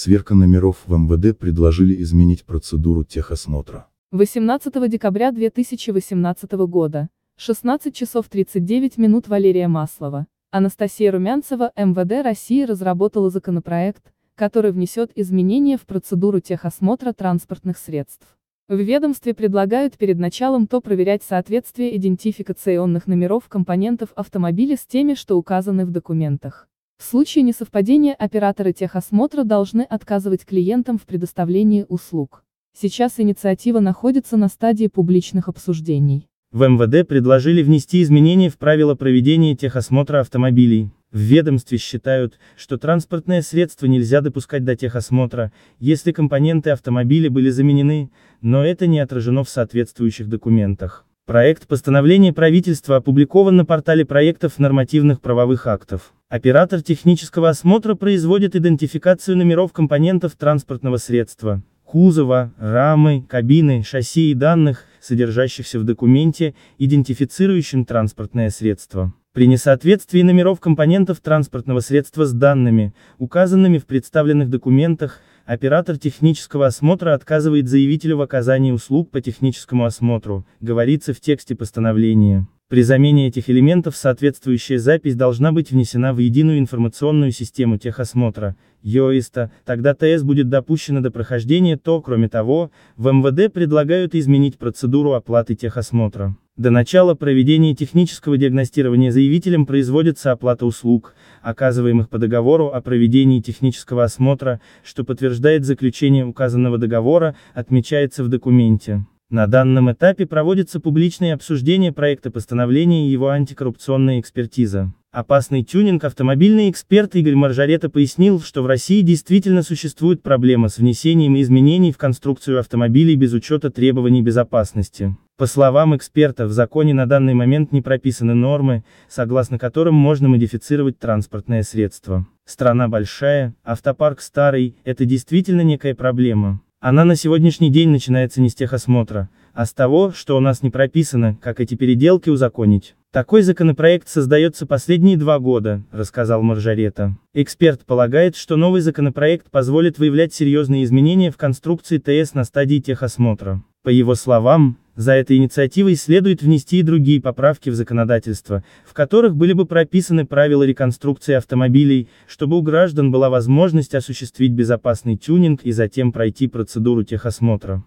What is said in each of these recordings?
Сверка номеров в МВД предложили изменить процедуру техосмотра. 18 декабря 2018 года, 16 часов 39 минут Валерия Маслова, Анастасия Румянцева, МВД России разработала законопроект, который внесет изменения в процедуру техосмотра транспортных средств. В ведомстве предлагают перед началом то проверять соответствие идентификационных номеров компонентов автомобиля с теми, что указаны в документах. В случае несовпадения операторы техосмотра должны отказывать клиентам в предоставлении услуг. Сейчас инициатива находится на стадии публичных обсуждений. В МВД предложили внести изменения в правила проведения техосмотра автомобилей. В ведомстве считают, что транспортное средство нельзя допускать до техосмотра, если компоненты автомобиля были заменены, но это не отражено в соответствующих документах. Проект постановления правительства опубликован на портале проектов нормативных правовых актов. Оператор технического осмотра производит идентификацию номеров компонентов транспортного средства, кузова, рамы, кабины, шасси и данных, содержащихся в документе, идентифицирующем транспортное средство. При несоответствии номеров компонентов транспортного средства с данными, указанными в представленных документах, оператор технического осмотра отказывает заявителю в оказании услуг по техническому осмотру, говорится в тексте постановления. При замене этих элементов соответствующая запись должна быть внесена в единую информационную систему техосмотра, ЙОИСТа, тогда ТС будет допущено до прохождения то, кроме того, в МВД предлагают изменить процедуру оплаты техосмотра. До начала проведения технического диагностирования заявителем производится оплата услуг, оказываемых по договору о проведении технического осмотра, что подтверждает заключение указанного договора, отмечается в документе. На данном этапе проводится публичное обсуждение проекта постановления и его антикоррупционная экспертиза. Опасный тюнинг автомобильный эксперт Игорь Маржарета пояснил, что в России действительно существует проблема с внесением изменений в конструкцию автомобилей без учета требований безопасности. По словам эксперта, в законе на данный момент не прописаны нормы, согласно которым можно модифицировать транспортное средство. Страна большая, автопарк старый, это действительно некая проблема. Она на сегодняшний день начинается не с техосмотра, а с того, что у нас не прописано, как эти переделки узаконить. Такой законопроект создается последние два года, рассказал Маржарета. Эксперт полагает, что новый законопроект позволит выявлять серьезные изменения в конструкции ТС на стадии техосмотра. По его словам, за этой инициативой следует внести и другие поправки в законодательство, в которых были бы прописаны правила реконструкции автомобилей, чтобы у граждан была возможность осуществить безопасный тюнинг и затем пройти процедуру техосмотра.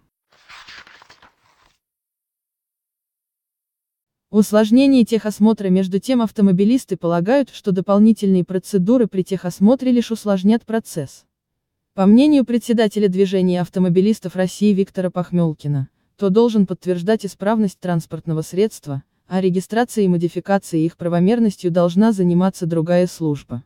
Усложнение техосмотра между тем автомобилисты полагают, что дополнительные процедуры при техосмотре лишь усложнят процесс. По мнению председателя движения автомобилистов России Виктора Пахмелкина, то должен подтверждать исправность транспортного средства, а регистрацией и модификацией их правомерностью должна заниматься другая служба.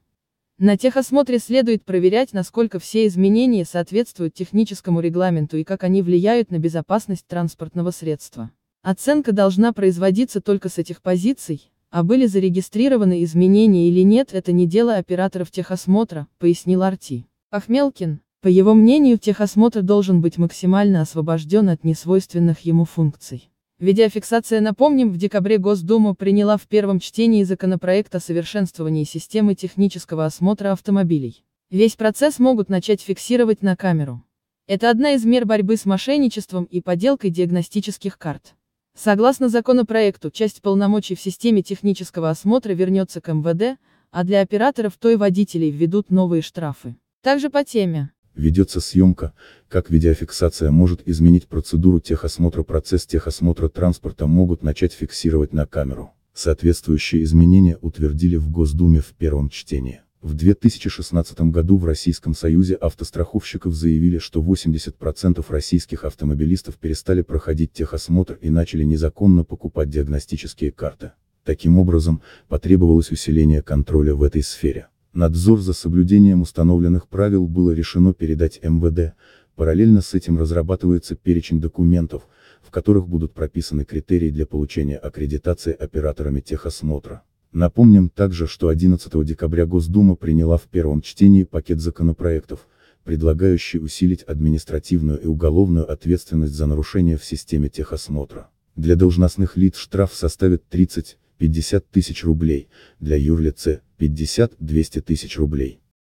На техосмотре следует проверять, насколько все изменения соответствуют техническому регламенту и как они влияют на безопасность транспортного средства. Оценка должна производиться только с этих позиций, а были зарегистрированы изменения или нет, это не дело операторов техосмотра, пояснил Арти. Ахмелкин, по его мнению, техосмотр должен быть максимально освобожден от несвойственных ему функций. Видеофиксация, напомним, в декабре Госдума приняла в первом чтении законопроект о совершенствовании системы технического осмотра автомобилей. Весь процесс могут начать фиксировать на камеру. Это одна из мер борьбы с мошенничеством и подделкой диагностических карт. Согласно законопроекту, часть полномочий в системе технического осмотра вернется к МВД, а для операторов то и водителей введут новые штрафы. Также по теме ведется съемка, как видеофиксация может изменить процедуру техосмотра процесс техосмотра транспорта могут начать фиксировать на камеру. Соответствующие изменения утвердили в Госдуме в первом чтении. В 2016 году в Российском Союзе автостраховщиков заявили, что 80% российских автомобилистов перестали проходить техосмотр и начали незаконно покупать диагностические карты. Таким образом, потребовалось усиление контроля в этой сфере. Надзор за соблюдением установленных правил было решено передать МВД, параллельно с этим разрабатывается перечень документов, в которых будут прописаны критерии для получения аккредитации операторами техосмотра. Напомним также, что 11 декабря Госдума приняла в первом чтении пакет законопроектов, предлагающий усилить административную и уголовную ответственность за нарушения в системе техосмотра. Для должностных лиц штраф составит 30-50 тысяч рублей, для юрлицы 50-200 тысяч рублей.